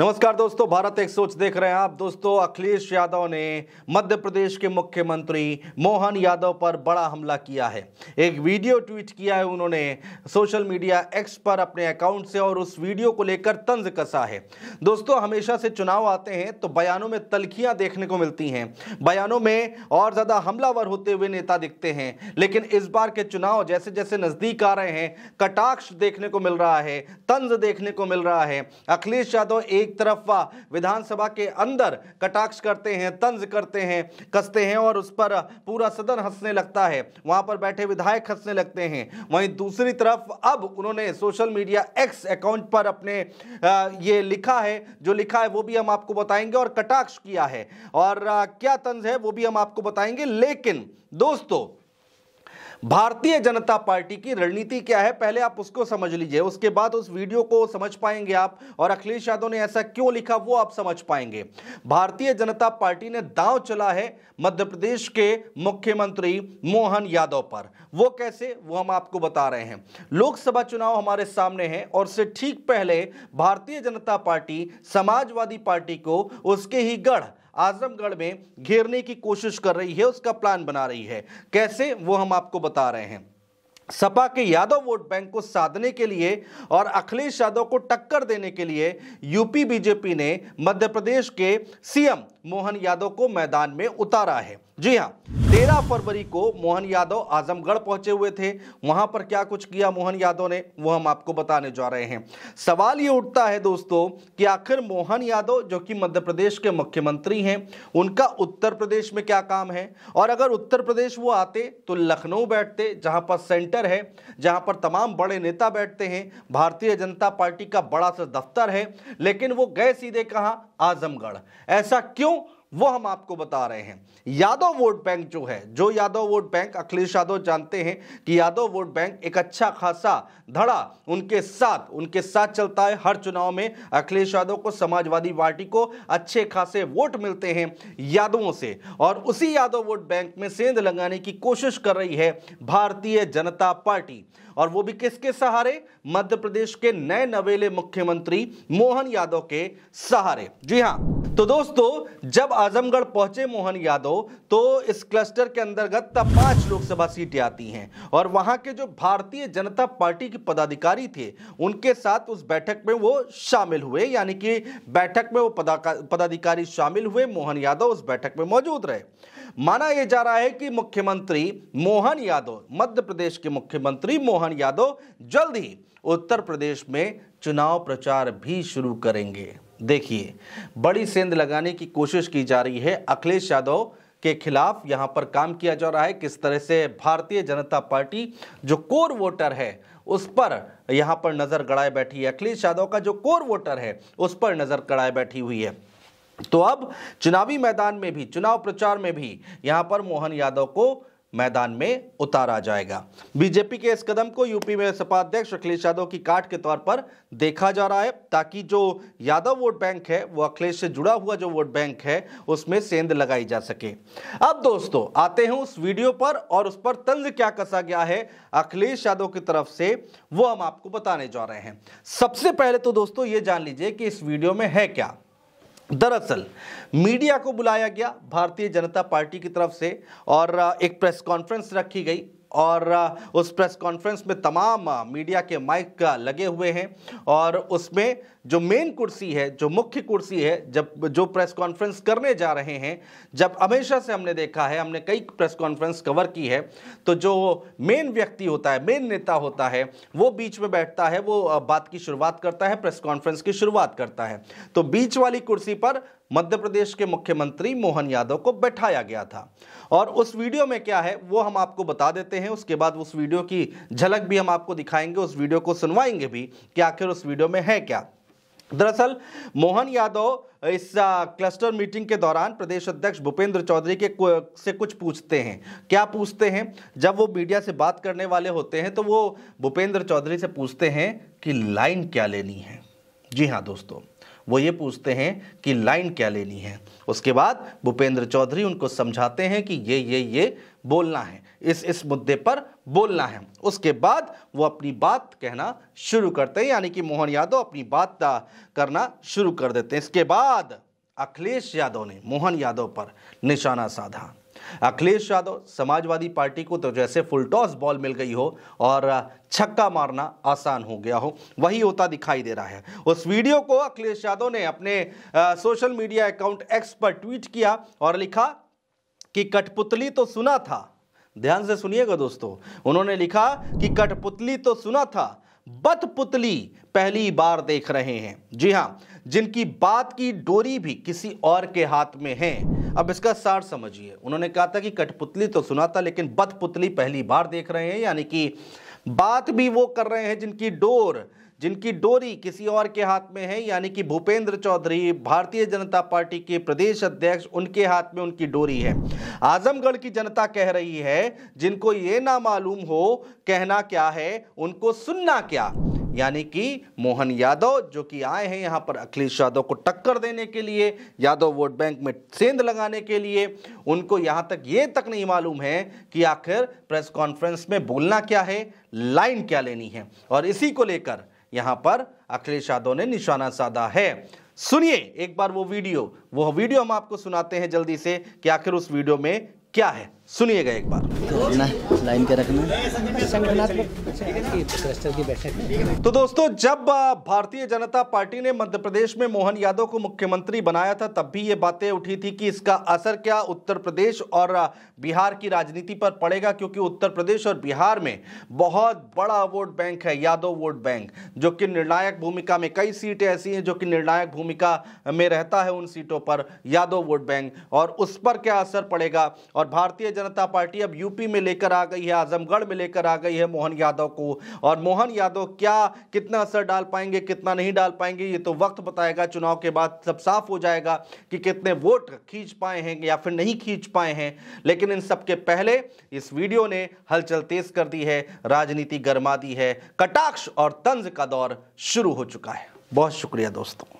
नमस्कार दोस्तों भारत एक सोच देख रहे हैं आप दोस्तों अखिलेश यादव ने मध्य प्रदेश के मुख्यमंत्री मोहन यादव पर बड़ा हमला किया है एक वीडियो ट्वीट किया है उन्होंने सोशल मीडिया एक्स पर अपने अकाउंट से और उस वीडियो को लेकर तंज कसा है दोस्तों हमेशा से चुनाव आते हैं तो बयानों में तलखियां देखने को मिलती हैं बयानों में और ज़्यादा हमलावर होते हुए नेता दिखते हैं लेकिन इस बार के चुनाव जैसे जैसे नज़दीक आ रहे हैं कटाक्ष देखने को मिल रहा है तंज देखने को मिल रहा है अखिलेश यादव एक एक तरफा विधानसभा के अंदर कटाक्ष करते हैं तंज करते हैं कसते हैं और उस पर पूरा सदन हंसने लगता है वहां पर बैठे विधायक हंसने लगते हैं वहीं दूसरी तरफ अब उन्होंने सोशल मीडिया एक्स अकाउंट पर अपने ये लिखा है जो लिखा है वो भी हम आपको बताएंगे और कटाक्ष किया है और क्या तंज है वो भी हम आपको बताएंगे लेकिन दोस्तों भारतीय जनता पार्टी की रणनीति क्या है पहले आप उसको समझ लीजिए उसके बाद उस वीडियो को समझ पाएंगे आप और अखिलेश यादव ने ऐसा क्यों लिखा वो आप समझ पाएंगे भारतीय जनता पार्टी ने दांव चला है मध्य प्रदेश के मुख्यमंत्री मोहन यादव पर वो कैसे वो हम आपको बता रहे हैं लोकसभा चुनाव हमारे सामने है और उससे ठीक पहले भारतीय जनता पार्टी समाजवादी पार्टी को उसके ही गढ़ आजमगढ़ में घेरने की कोशिश कर रही है उसका प्लान बना रही है कैसे वो हम आपको बता रहे हैं सपा के यादव वोट बैंक को साधने के लिए और अखिलेश यादव को टक्कर देने के लिए यूपी बीजेपी ने मध्य प्रदेश के सीएम मोहन यादव को मैदान में उतारा है जी हाँ तेरह फरवरी को मोहन यादव आजमगढ़ पहुंचे हुए थे वहां पर क्या कुछ किया मोहन यादव ने वो हम आपको बताने जा रहे हैं सवाल ये उठता है दोस्तों कि आखिर मोहन यादव जो कि मध्य प्रदेश के मुख्यमंत्री हैं उनका उत्तर प्रदेश में क्या काम है और अगर उत्तर प्रदेश वो आते तो लखनऊ बैठते जहां पर सेंटर है जहां पर तमाम बड़े नेता बैठते हैं भारतीय जनता पार्टी का बड़ा सा दफ्तर है लेकिन वो गए सीधे कहाँ आजमगढ़ ऐसा क्यों वो हम आपको बता रहे हैं यादव वोट बैंक जो है जो यादव वोट बैंक अखिलेश यादव जानते हैं कि यादव वोट बैंक एक अच्छा खासा धड़ा उनके साथ उनके साथ चलता है हर चुनाव में अखिलेश यादव को समाजवादी पार्टी को अच्छे खासे वोट मिलते हैं यादवों से और उसी यादव वोट बैंक में सेंध लगाने की कोशिश कर रही है भारतीय जनता पार्टी और वो भी किसके सहारे मध्य प्रदेश के नए नवेले मुख्यमंत्री मोहन यादव के सहारे जी हाँ तो दोस्तों जब आजमगढ़ पहुंचे मोहन यादव तो इस क्लस्टर के अंतर्गत तब पांच लोकसभा सीटें आती हैं और वहां के जो भारतीय जनता पार्टी के पदाधिकारी थे उनके साथ उस बैठक में वो शामिल हुए यानी कि बैठक में वो पदाधिकारी शामिल हुए मोहन यादव उस बैठक में मौजूद रहे माना यह जा रहा है कि मुख्यमंत्री मोहन यादव मध्य प्रदेश के मुख्यमंत्री मोहन यादव जल्द ही उत्तर प्रदेश में चुनाव प्रचार भी शुरू करेंगे देखिए बड़ी सेंध लगाने की कोशिश की जा रही है अखिलेश यादव के खिलाफ यहाँ पर काम किया जा रहा है किस तरह से भारतीय जनता पार्टी जो कोर वोटर है उस पर यहाँ पर नज़र गड़ाए बैठी है अखिलेश यादव का जो कोर वोटर है उस पर नज़र गड़ाए बैठी हुई है तो अब चुनावी मैदान में भी चुनाव प्रचार में भी यहाँ पर मोहन यादव को मैदान में उतारा जाएगा बीजेपी के इस कदम को यूपी में सपा अध्यक्ष अखिलेश यादव की काट के तौर पर देखा जा रहा है ताकि जो यादव वोट बैंक है वो अखिलेश से जुड़ा हुआ जो वोट बैंक है उसमें सेंध लगाई जा सके अब दोस्तों आते हैं उस वीडियो पर और उस पर तंज क्या कसा गया है अखिलेश यादव की तरफ से वो हम आपको बताने जा रहे हैं सबसे पहले तो दोस्तों ये जान लीजिए कि इस वीडियो में है क्या दरअसल मीडिया को बुलाया गया भारतीय जनता पार्टी की तरफ से और एक प्रेस कॉन्फ्रेंस रखी गई और उस प्रेस कॉन्फ्रेंस में तमाम मीडिया के माइक लगे हुए हैं और उसमें जो मेन कुर्सी है जो मुख्य कुर्सी है जब जो प्रेस कॉन्फ्रेंस करने जा रहे हैं जब हमेशा से हमने देखा है हमने कई प्रेस कॉन्फ्रेंस कवर की है तो जो मेन व्यक्ति होता है मेन नेता होता है वो बीच में बैठता है वो बात की शुरुआत करता है प्रेस कॉन्फ्रेंस की शुरुआत करता है तो बीच वाली कुर्सी पर मध्य प्रदेश के मुख्यमंत्री मोहन यादव को बैठाया गया था और उस वीडियो में क्या है वो हम आपको बता देते हैं उसके बाद उस वीडियो की झलक भी हम आपको दिखाएंगे उस वीडियो को सुनवाएंगे भी कि आखिर उस वीडियो में है क्या दरअसल मोहन यादव इस क्लस्टर मीटिंग के दौरान प्रदेश अध्यक्ष भूपेंद्र चौधरी के से कुछ पूछते हैं क्या पूछते हैं जब वो मीडिया से बात करने वाले होते हैं तो वो भूपेंद्र चौधरी से पूछते हैं कि लाइन क्या लेनी है जी हाँ दोस्तों वो ये पूछते हैं कि लाइन क्या लेनी है उसके बाद भूपेंद्र चौधरी उनको समझाते हैं कि ये ये ये बोलना है इस इस मुद्दे पर बोलना है उसके बाद वो अपनी बात कहना शुरू करते हैं यानी कि मोहन यादव अपनी बात करना शुरू कर देते हैं इसके बाद अखिलेश यादव ने मोहन यादव पर निशाना साधा अखिलेश यादव समाजवादी पार्टी को तो जैसे फुलटॉस बॉल मिल गई हो और छक्का मारना आसान हो गया हो वही होता दिखाई दे रहा है उस वीडियो को अखिलेश यादव ने अपने आ, सोशल मीडिया अकाउंट एक्स पर ट्वीट किया और लिखा कि कठपुतली तो सुना था ध्यान से सुनिएगा दोस्तों उन्होंने लिखा कि कठपुतली तो सुना था बतपुतली पहली बार देख रहे हैं जी हाँ जिनकी बात की डोरी भी किसी और के हाथ में है अब इसका सार समझिए उन्होंने कहा था कि कठपुतली तो सुना था लेकिन बतपुतली पहली बार देख रहे हैं यानी कि बात भी वो कर रहे हैं जिनकी डोर जिनकी डोरी किसी और के हाथ में है यानी कि भूपेंद्र चौधरी भारतीय जनता पार्टी के प्रदेश अध्यक्ष उनके हाथ में उनकी डोरी है आजमगढ़ की जनता कह रही है जिनको ये ना मालूम हो कहना क्या है उनको सुनना क्या यानी कि मोहन यादव जो कि आए हैं यहाँ पर अखिलेश यादव को टक्कर देने के लिए यादव वोट बैंक में सेंध लगाने के लिए उनको यहाँ तक ये तक नहीं मालूम है कि आखिर प्रेस कॉन्फ्रेंस में बोलना क्या है लाइन क्या लेनी है और इसी को लेकर यहां पर अखिलेश यादव ने निशाना साधा है सुनिए एक बार वो वीडियो वो वीडियो हम आपको सुनाते हैं जल्दी से कि आखिर उस वीडियो में क्या है सुनिएगा एक बार लाइन के रखना तो दोस्तों जब भारतीय जनता पार्टी ने मध्य प्रदेश में मोहन यादव को मुख्यमंत्री बनाया था तब भी ये बातें उठी थी कि इसका असर क्या उत्तर प्रदेश और बिहार की राजनीति पर पड़ेगा क्योंकि उत्तर प्रदेश और बिहार में बहुत बड़ा वोट बैंक है यादव वोट बैंक जो कि निर्णायक भूमिका में कई सीटें ऐसी हैं जो कि निर्णायक भूमिका में रहता है उन सीटों पर यादव वोट बैंक और उस पर क्या असर पड़ेगा और भारतीय जनता पार्टी अब यूपी में लेकर आ गई है आजमगढ़ में लेकर आ गई है मोहन यादव को और मोहन यादव क्या कितना असर डाल पाएंगे कितना नहीं डाल पाएंगे ये तो वक्त बताएगा चुनाव के बाद सब साफ हो जाएगा कि कितने वोट खींच पाए हैं या फिर नहीं खींच पाए हैं लेकिन इन सबके पहले इस वीडियो ने हलचल तेज कर दी है राजनीति गर्मा दी है कटाक्ष और तंज का दौर शुरू हो चुका है बहुत शुक्रिया दोस्तों